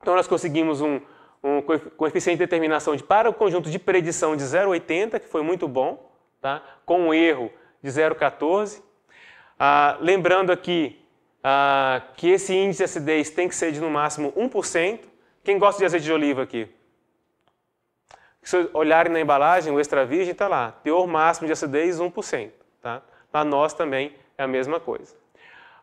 Então nós conseguimos um, um coeficiente de determinação de, para o conjunto de predição de 0,80, que foi muito bom, tá? com um erro de 0,14. Ah, lembrando aqui ah, que esse índice de acidez tem que ser de no máximo 1%. Quem gosta de azeite de oliva aqui? Se vocês olharem na embalagem, o extra virgem está lá, teor máximo de acidez 1%. Tá? Na nós também é a mesma coisa.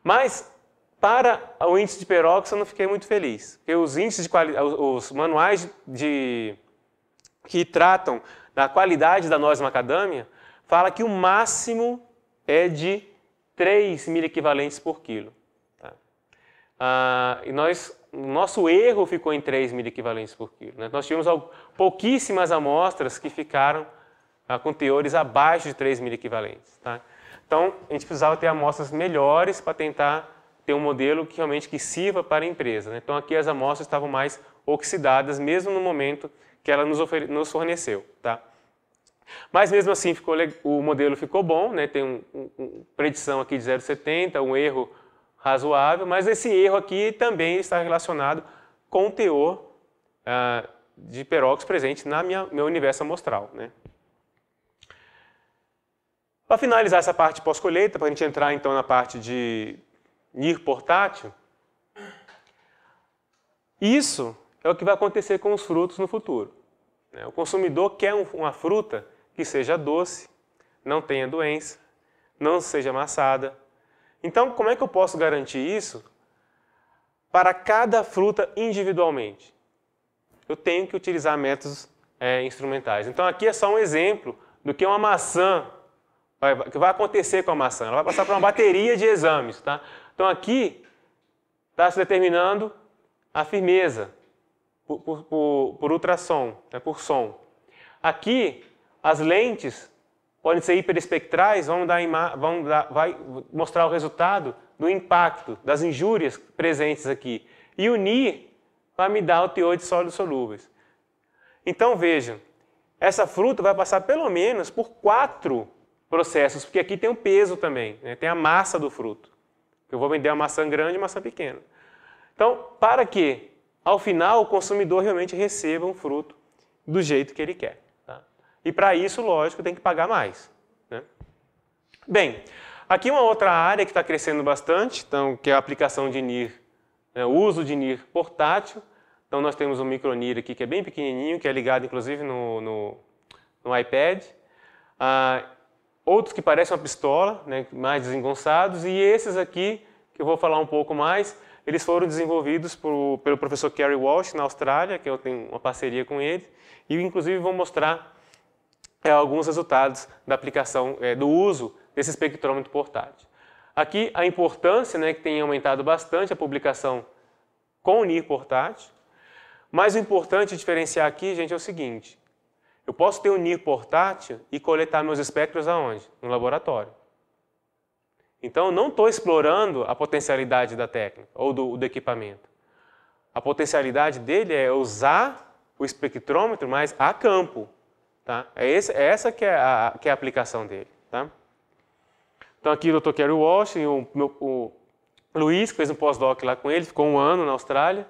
Mas para o índice de peróxido eu não fiquei muito feliz, porque os índices de os manuais de, que tratam da qualidade da noz macadâmia fala que o máximo é de 3 mil equivalentes por quilo. Tá? Ah, e nós nosso erro ficou em 3 mil equivalentes por quilo. Né? Nós tivemos pouquíssimas amostras que ficaram ah, com teores abaixo de 3 equivalentes, Tá? Então, a gente precisava ter amostras melhores para tentar ter um modelo que realmente que sirva para a empresa. Né? Então, aqui as amostras estavam mais oxidadas, mesmo no momento que ela nos, nos forneceu. Tá? Mas mesmo assim, ficou, o modelo ficou bom, né? tem uma um, predição aqui de 0,70, um erro razoável, mas esse erro aqui também está relacionado com o teor ah, de peróxido presente na minha, meu universo amostral. Né? Para finalizar essa parte pós-colheita, para a gente entrar então na parte de NIR portátil, isso é o que vai acontecer com os frutos no futuro. Né? O consumidor quer uma fruta que seja doce, não tenha doença, não seja amassada, então, como é que eu posso garantir isso para cada fruta individualmente? Eu tenho que utilizar métodos é, instrumentais. Então, aqui é só um exemplo do que uma maçã vai, que vai acontecer com a maçã. Ela vai passar por uma bateria de exames. Tá? Então, aqui está se determinando a firmeza por, por, por, por ultrassom, né, por som. Aqui, as lentes podem ser hiperespectrais, vão, dar, vão dar, vai mostrar o resultado do impacto das injúrias presentes aqui. E unir vai me dar o teor de sólidos solúveis. Então vejam, essa fruta vai passar pelo menos por quatro processos, porque aqui tem o peso também, né? tem a massa do fruto. Eu vou vender a maçã grande e uma maçã pequena. Então, para que, ao final, o consumidor realmente receba um fruto do jeito que ele quer. E para isso, lógico, tem que pagar mais. Né? Bem, aqui uma outra área que está crescendo bastante, então, que é a aplicação de NIR, né, o uso de NIR portátil. Então nós temos um micro NIR aqui que é bem pequenininho, que é ligado inclusive no, no, no iPad. Ah, outros que parecem uma pistola, né, mais desengonçados, e esses aqui, que eu vou falar um pouco mais, eles foram desenvolvidos por, pelo professor Kerry Walsh, na Austrália, que eu tenho uma parceria com ele, e inclusive vou mostrar é, alguns resultados da aplicação, é, do uso desse espectrômetro portátil. Aqui a importância né, que tem aumentado bastante a publicação com o NIR portátil, mas o importante diferenciar aqui, gente, é o seguinte, eu posso ter um NIR portátil e coletar meus espectros aonde? No laboratório. Então, eu não estou explorando a potencialidade da técnica ou do, do, equipamento. A potencialidade dele é usar o espectrômetro, mas a campo, Tá? É, esse, é essa que é, a, que é a aplicação dele. Tá? Então aqui o Dr. Kerry Walsh, o, meu, o Luiz, que fez um pós-doc lá com ele, ficou um ano na Austrália.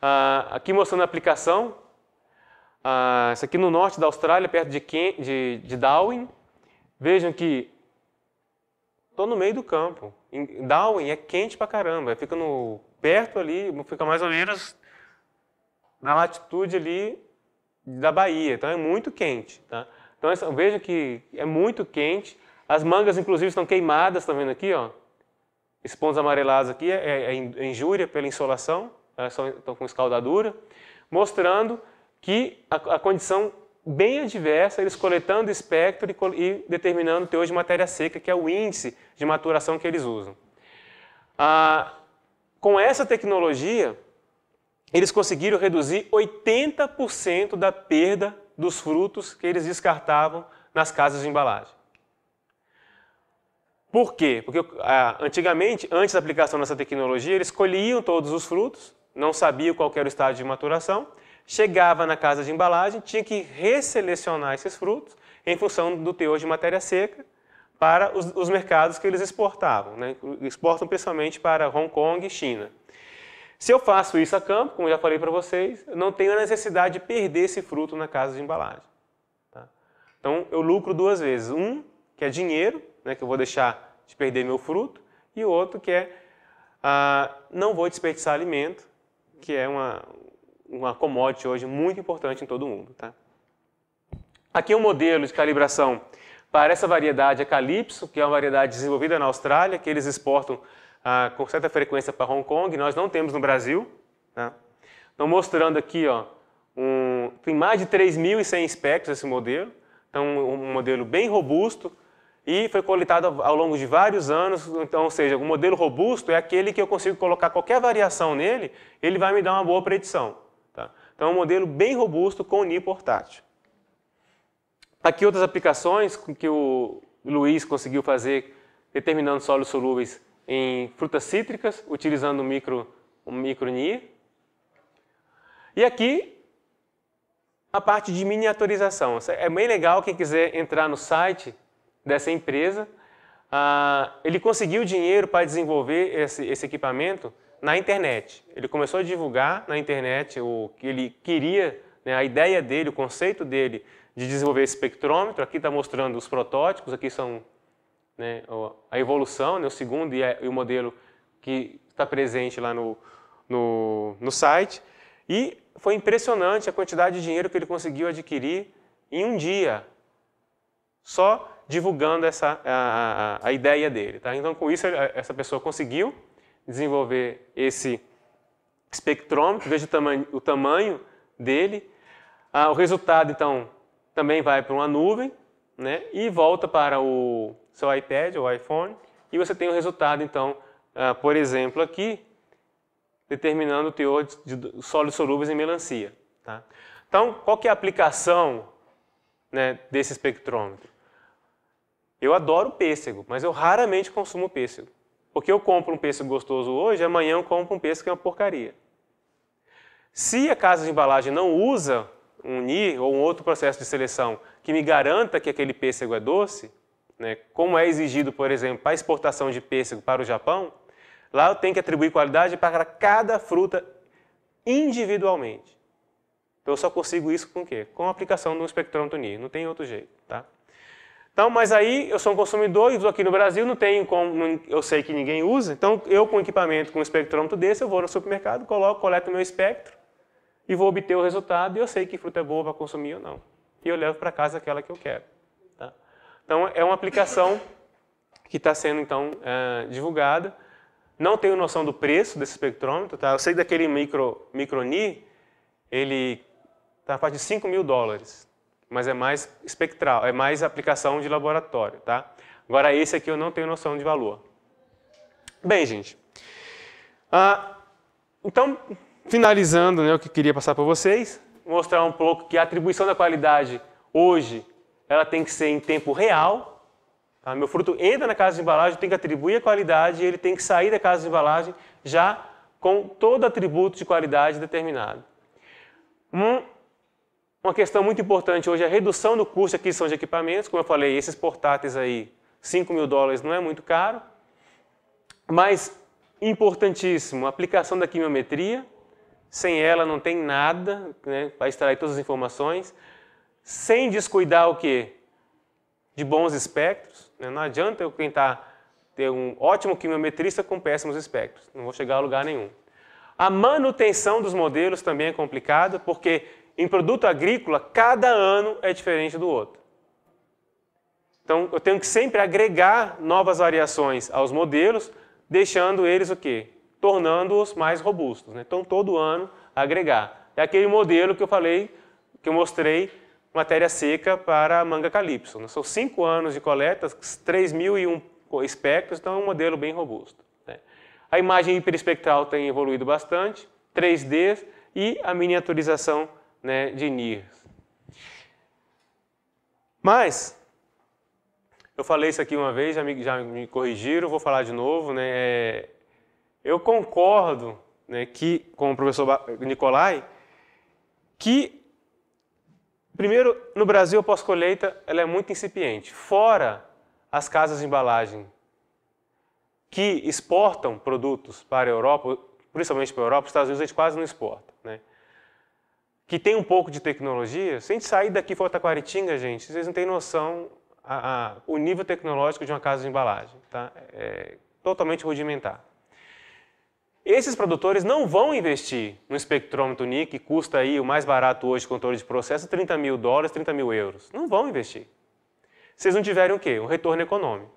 Ah, aqui mostrando a aplicação. Ah, isso aqui no norte da Austrália, perto de, Ken, de, de Darwin. Vejam que estou no meio do campo. Em Darwin é quente pra caramba, fica no, perto ali, fica mais ou menos na latitude ali da Bahia, então é muito quente. Tá? Então veja que é muito quente. As mangas, inclusive, estão queimadas, estão tá vendo aqui? Ó. Esses pontos amarelados aqui é, é, é, é injúria pela insolação, elas estão com escaldadura, mostrando que a, a, condição bem adversa, eles coletando espectro e, e determinando o teor de matéria seca, que é o índice de maturação que eles usam. Ah, com essa tecnologia, eles conseguiram reduzir 80% da perda dos frutos que eles descartavam nas casas de embalagem. Por quê? Porque ah, antigamente, antes da aplicação dessa tecnologia, eles colhiam todos os frutos, não sabiam qual era o estágio de maturação, chegava na casa de embalagem, tinha que resselecionar esses frutos em função do teor de matéria seca para os, os mercados que eles exportavam. Né? Exportam principalmente para Hong Kong e China. Se eu faço isso a campo, como já falei para vocês, eu não tenho a necessidade de perder esse fruto na casa de embalagem. Tá? Então, eu lucro duas vezes. Um, que é dinheiro, né, que eu vou deixar de perder meu fruto, e o outro que é ah, não vou desperdiçar alimento, que é uma, uma commodity hoje muito importante em todo mundo. Tá? Aqui é um modelo de calibração para essa variedade a Calypso, que é uma variedade desenvolvida na Austrália, que eles exportam ah, com certa frequência para Hong Kong, nós não temos no Brasil. Tá? Então, mostrando aqui, ó, um, tem mais de 3.100 espectros esse modelo, então um modelo bem robusto, e foi coletado ao longo de vários anos, então, ou seja, um modelo robusto é aquele que eu consigo colocar qualquer variação nele, ele vai me dar uma boa predição. Tá? Então, é um modelo bem robusto com NI portátil. Tá aqui outras aplicações que o Luiz conseguiu fazer determinando sólidos solúveis em frutas cítricas, utilizando o micro, o micro E aqui a parte de miniaturização. É bem legal quem quiser entrar no site dessa empresa. Ah, ele conseguiu dinheiro para desenvolver esse, esse, equipamento na internet. Ele começou a divulgar na internet o que ele queria, né, a ideia dele, o conceito dele de desenvolver esse espectrômetro. Aqui está mostrando os protótipos, aqui são né, a evolução, né, o segundo e, o modelo que está presente lá no, no, no site. E foi impressionante a quantidade de dinheiro que ele conseguiu adquirir em um dia, só divulgando essa, a, a, a ideia dele. Tá? Então, com isso, é, essa pessoa conseguiu desenvolver esse espectrômetro, veja o tamanho, o tamanho dele. Ah, o resultado, então, também vai para uma nuvem né, e volta para o seu iPad ou iPhone e você tem o resultado, então, ah, por exemplo, aqui, determinando o teor de, de sólidos solúveis em melancia. Tá? Então, qual que é a aplicação né, desse espectrômetro? Eu adoro pêssego, mas eu raramente consumo pêssego. Porque eu compro um pêssego gostoso hoje, amanhã eu compro um pêssego que é uma porcaria. Se a casa de embalagem não usa um NIR ou um outro processo de seleção que me garanta que aquele pêssego é doce, né, como é exigido, por exemplo, para exportação de pêssego para o Japão, lá eu tenho que atribuir qualidade para cada fruta individualmente. Então eu só consigo isso com o quê? Com a aplicação do espectrômetro NIR, não tem outro jeito. Tá? Então, mas aí eu sou um consumidor e estou aqui no Brasil, não tenho como, eu sei que ninguém usa, então eu com equipamento, com um espectrômetro desse, eu vou no supermercado, coloco, coleto meu espectro, e vou obter o resultado e eu sei que fruta é boa para consumir ou não. E eu levo para casa aquela que eu quero. Tá? Então, é uma aplicação que está sendo, então, é, divulgada. Não tenho noção do preço desse espectrômetro. Tá? Eu sei daquele micro, microni, ele está na parte de 5 mil dólares, mas é mais espectral, é mais aplicação de laboratório. Tá? Agora, esse aqui eu não tenho noção de valor. Bem, gente, ah, então finalizando né, o que queria passar para vocês, mostrar um pouco que a atribuição da qualidade hoje ela tem que ser em tempo real. Tá? Meu fruto entra na casa de embalagem, tem que atribuir a qualidade e ele tem que sair da casa de embalagem já com todo atributo de qualidade determinado. Um, uma questão muito importante hoje é a redução do custo de aquisição de equipamentos. Como eu falei, esses portáteis aí, 5 mil dólares não é muito caro. Mas, importantíssimo, a aplicação da quimiometria, sem ela não tem nada, né? vai extrair todas as informações. Sem descuidar o quê? De bons espectros. Né? Não adianta eu tentar ter um ótimo quimiometrista com péssimos espectros. Não vou chegar a lugar nenhum. A manutenção dos modelos também é complicada, porque em produto agrícola, cada ano é diferente do outro. Então, eu tenho que sempre agregar novas variações aos modelos, deixando eles o quê? tornando-os mais robustos. Né? Então, todo ano, agregar. É aquele modelo que eu falei, que eu mostrei, matéria seca para manga calypso. Né? São cinco anos de coleta, 3.001 espectros, então é um modelo bem robusto. Né? A imagem hiperespectral tem evoluído bastante, 3D e a miniaturização né, de NIR. Mas, eu falei isso aqui uma vez, já me, já me corrigiram, vou falar de novo, né, é, eu concordo né, que, com o professor Nicolai que, primeiro, no Brasil a pós-colheita ela é muito incipiente. Fora as casas de embalagem que exportam produtos para a Europa, principalmente para a Europa, os Estados Unidos a gente quase não exporta. Né? Que tem um pouco de tecnologia, se a gente sair daqui da Taquaritinga, gente, vocês não têm noção a, a, o nível tecnológico de uma casa de embalagem. Tá? É, é totalmente rudimentar. Esses produtores não vão investir no espectrômetro NIC, que custa aí o mais barato hoje, controle de processo, 30 mil dólares, 30 mil euros. Não vão investir. Vocês não tiverem o quê? Um retorno econômico.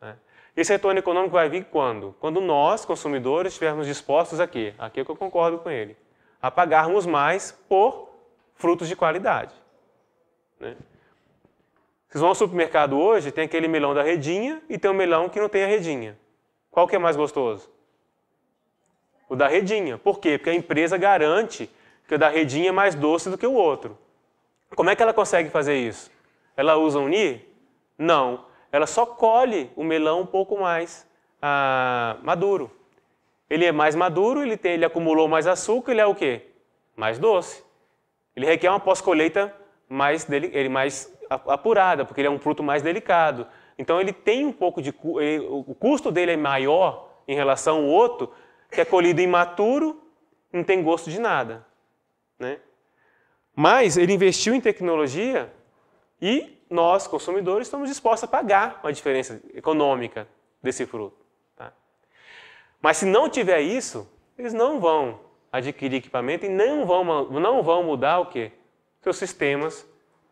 Né? Esse retorno econômico vai vir quando? Quando nós, consumidores, estivermos dispostos a Aqui é que eu concordo com ele. A pagarmos mais por frutos de qualidade. Né? Vocês vão ao supermercado hoje, tem aquele melão da redinha e tem um melão que não tem a redinha. Qual que é mais gostoso? o da redinha. Por quê? Porque a empresa garante que o da redinha é mais doce do que o outro. Como é que ela consegue fazer isso? Ela usa unir? Não. Ela só colhe o melão um pouco mais ah, maduro. Ele é mais maduro, ele, tem, ele acumulou mais açúcar, ele é o quê? Mais doce. Ele requer uma pós-colheita mais, dele, ele mais apurada, porque ele é um fruto mais delicado. Então ele tem um pouco de. o custo dele é maior em relação ao outro, que é colhido imaturo, não tem gosto de nada. Né? Mas ele investiu em tecnologia e nós, consumidores, estamos dispostos a pagar a diferença econômica desse fruto. Tá? Mas se não tiver isso, eles não vão adquirir equipamento e não vão, não vão mudar o quê? Seus sistemas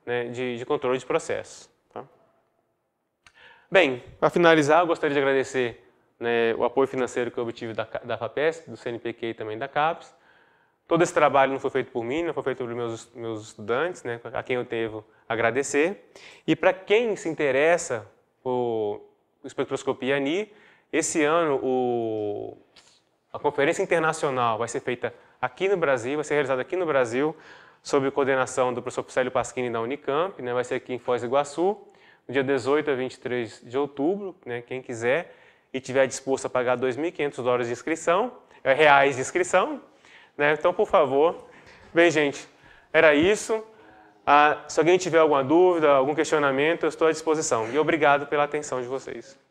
né, de, de, controle de processo. Tá? Bem, para finalizar, eu gostaria de agradecer né, o apoio financeiro que eu obtive da, da FAPESP, do CNPq e também da CAPES. Todo esse trabalho não foi feito por mim, não foi feito pelos meus, meus estudantes, né, a quem eu devo agradecer. E para quem se interessa por espectroscopia ANI, esse ano o, a conferência internacional vai ser feita aqui no Brasil, vai ser realizada aqui no Brasil, sob coordenação do professor Célio Pasquini da Unicamp, né, vai ser aqui em Foz do Iguaçu, no dia 18 a 23 de outubro, né, quem quiser e tiver disposto a pagar 2.500 dólares de inscrição, é, reais de inscrição, né? Então, por favor. Bem, gente, era isso. Ah, se alguém tiver alguma dúvida, algum questionamento, eu estou à disposição. E obrigado pela atenção de vocês.